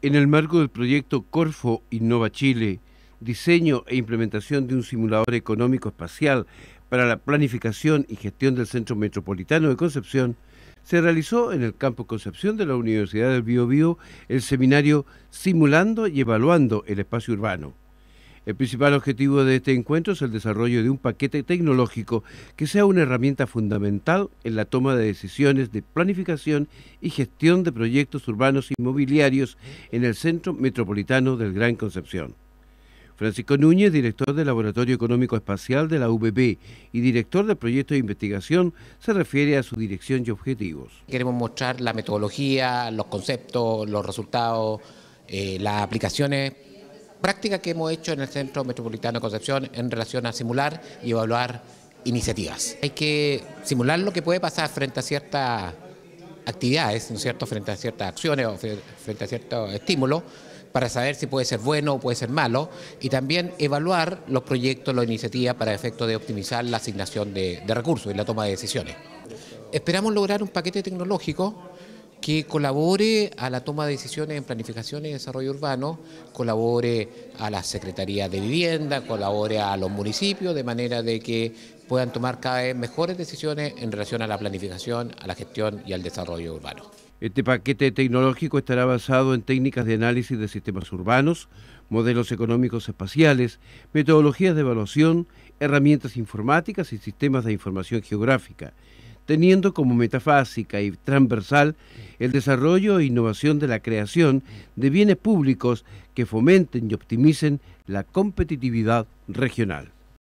En el marco del proyecto Corfo Innova Chile, diseño e implementación de un simulador económico espacial para la planificación y gestión del Centro Metropolitano de Concepción, se realizó en el campo Concepción de la Universidad del Biobío el seminario Simulando y Evaluando el Espacio Urbano. El principal objetivo de este encuentro es el desarrollo de un paquete tecnológico que sea una herramienta fundamental en la toma de decisiones de planificación y gestión de proyectos urbanos inmobiliarios en el centro metropolitano del Gran Concepción. Francisco Núñez, director del Laboratorio Económico Espacial de la UBB y director del proyecto de investigación, se refiere a su dirección y objetivos. Queremos mostrar la metodología, los conceptos, los resultados, eh, las aplicaciones práctica que hemos hecho en el Centro Metropolitano de Concepción en relación a simular y evaluar iniciativas. Hay que simular lo que puede pasar frente a ciertas actividades, ¿no cierto?, frente a ciertas acciones o frente a ciertos estímulos para saber si puede ser bueno o puede ser malo y también evaluar los proyectos, las iniciativas para efecto de optimizar la asignación de recursos y la toma de decisiones. Esperamos lograr un paquete tecnológico que colabore a la toma de decisiones en planificación y desarrollo urbano, colabore a la Secretaría de Vivienda, colabore a los municipios, de manera de que puedan tomar cada vez mejores decisiones en relación a la planificación, a la gestión y al desarrollo urbano. Este paquete tecnológico estará basado en técnicas de análisis de sistemas urbanos, modelos económicos espaciales, metodologías de evaluación, herramientas informáticas y sistemas de información geográfica teniendo como metafásica y transversal el desarrollo e innovación de la creación de bienes públicos que fomenten y optimicen la competitividad regional.